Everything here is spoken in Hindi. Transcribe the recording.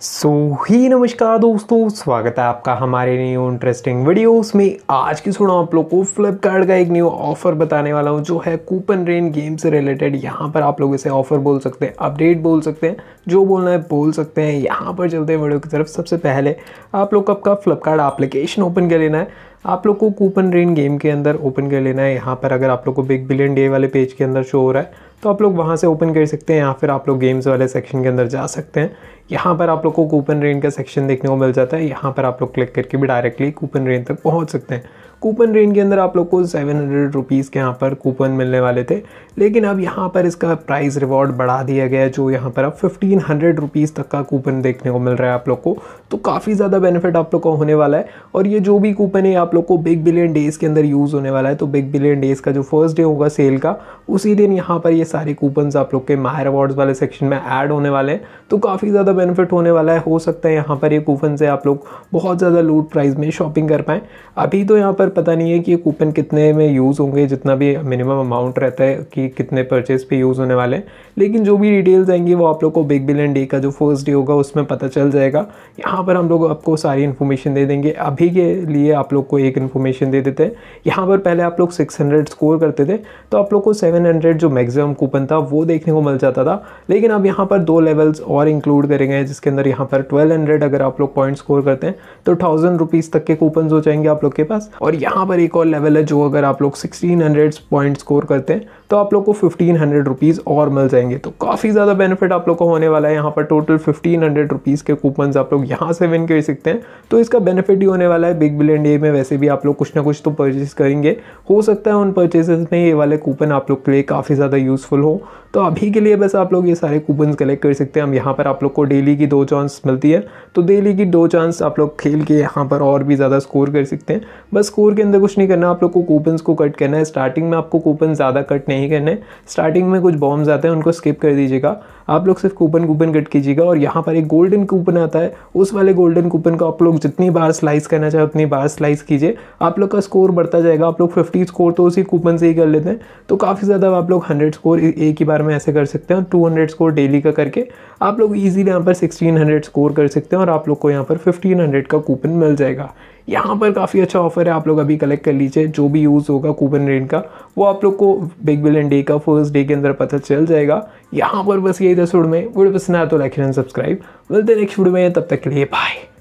सो so, ही नमस्कार दोस्तों स्वागत है आपका हमारे न्यू इंटरेस्टिंग वीडियोस में आज की सुना आप लोग को फ्लिपकार्ट का एक न्यू ऑफर बताने वाला हूँ जो है कूपन रेन गेम से रिलेटेड यहाँ पर आप लोग इसे ऑफर बोल सकते हैं अपडेट बोल सकते हैं जो बोलना है बोल सकते हैं यहाँ पर चलते हैं वीडियो की तरफ सबसे पहले आप लोग आपका फ्लिपकार्ट एप्लीकेशन ओपन कर लेना है आप लोग को कूपन रेन गेम के अंदर ओपन कर लेना है यहाँ पर अगर आप लोग को बिग बिलियन डे वाले पेज के अंदर शो हो रहा है तो आप लोग वहाँ से ओपन कर सकते हैं या फिर आप लोग गेम्स वाले सेक्शन के अंदर जा सकते हैं यहाँ पर आप लोग को कूपन रेन का सेक्शन देखने को मिल जाता है यहाँ पर आप लोग क्लिक करके भी डायरेक्टली कूपन रेन तक पहुँच सकते हैं कूपन रेन के अंदर आप लोग को सेवन हंड्रेड रुपीज़ के यहाँ पर कूपन मिलने वाले थे लेकिन अब यहाँ पर इसका प्राइस रिवॉर्ड बढ़ा दिया गया है जो यहाँ पर अब फिफ्टीन हंड्रेड रुपीज़ तक का कूपन देखने को मिल रहा है आप लोग को तो काफ़ी ज़्यादा बेनिफिट आप लोग को होने वाला है और ये जो भी कूपन है आप लोग को बिग बिलियन डेज़ के अंदर यूज़ होने वाला है तो बिग बिलियन डेज़ का जो फर्स्ट डे होगा सेल का उसी दिन यहाँ पर ये सारे कूपन्स आप लोग के माहिर अवार्ड्स वाले सेक्शन में ऐड होने वाले हैं तो काफ़ी ज़्यादा बेनिफिट होने वाला है हो सकता है यहाँ पर ये कूपन से आप लोग बहुत ज़्यादा लूट प्राइस में शॉपिंग कर पाएँ अभी तो यहाँ पर पता नहीं है कि ये कूपन कितने में यूज़ होंगे जितना भी मिनिमम अमाउंट रहता है कि कितने परचेज पे यूज़ होने वाले हैं लेकिन जो भी डिटेल्स आएंगी वो आप लोग को बिग बिलियन डे का जो फर्स्ट डे होगा उसमें पता चल जाएगा यहाँ पर हम लोग आपको सारी इन्फॉर्मेशन दे देंगे अभी के लिए आप लोग को एक इन्फॉर्मेशन दे देते हैं यहाँ पर पहले आप लोग सिक्स स्कोर करते थे तो आप लोग को सेवन जो मैक्सिमम कूपन था वो देखने को मिल जाता था लेकिन अब यहाँ पर दो लेवल्स और इंक्लूड करेंगे जिसके अंदर यहाँ पर ट्वेल्व हंड्रेड अगर आप लोग पॉइंट स्कोर करते हैं तो थाउजेंड रुपीज़ तक के कूपन हो जाएंगे आप लोग के पास और यहाँ पर एक और लेवल है जो अगर आप लोग सिक्सटीन हंड्रेड पॉइंट स्कोर करते हैं तो आप लोग को फिफ्टीन हंड्रेड रुपीज़ और मिल जाएंगे तो काफ़ी ज़्यादा बेनिफिट आप लोग को होने वाला है यहाँ पर टोटल फिफ्टीन हंड्रेड रुपीज़ के कूपन आप लोग यहाँ से विन कर सकते हैं तो इसका बेनिफिट ही होने वाला है बिग बिलियन डे में वैसे भी आप लोग कुछ ना कुछ तो परचेज करेंगे हो सकता है उन परचेजेस में ये वाले कूपन आप लोग के लिए काफ़ी ज़्यादा यूज़ यूज़फुल हो तो अभी के लिए बस आप लोग ये सारे कूपन कलेक्ट कर सकते हैं हम यहाँ पर आप लोग को डेली की दो चांस मिलती है तो डेली की दो चांस आप लोग खेल के यहाँ पर और भी ज़्यादा स्कोर कर सकते हैं बस स्कोर के अंदर कुछ नहीं करना आप लोग को कूपन्स को कट करना है स्टार्टिंग में आपको कूपन ज़्यादा कट नहीं करना है स्टार्टिंग में कुछ बॉम्ब्स आते हैं उनको स्किप कर दीजिएगा आप लोग सिर्फ कूपन कूपन कट कीजिएगा और यहाँ पर एक गोल्डन कूपन आता है उस वाले गोल्डन कूपन को आप लोग जितनी बार स्लाइस करना चाहे उतनी बार स्लाइस कीजिए आप लोग का स्कोर बढ़ता जाएगा आप लोग फिफ्टी स्कोर तो उसी कूपन से ही कर लेते हैं तो काफ़ी ज़्यादा आप लोग हंड्रेड स्कोर स्कोर एक ही बार में ऐसे कर सकते हैं टू हंड्रेड स्कोर डेली का करके आप लोग इजीली यहाँ पर सिक्सटीन हंड्रेड स्कोर कर सकते हैं और आप लोग को यहाँ पर फिफ्टीन हंड्रेड का कूपन मिल जाएगा यहाँ पर काफ़ी अच्छा ऑफर है आप लोग अभी कलेक्ट कर लीजिए जो भी यूज़ होगा कूपन रेट का वो आप लोग को बिग बिलियन डे का फर्स्ट डे के अंदर पता चल जाएगा यहाँ पर बस यही था में वीडियो पसंद आया तो लाइक एंड सब्सक्राइब मिलते नेक्स्ट वीडियो में तब तक के लिए बाय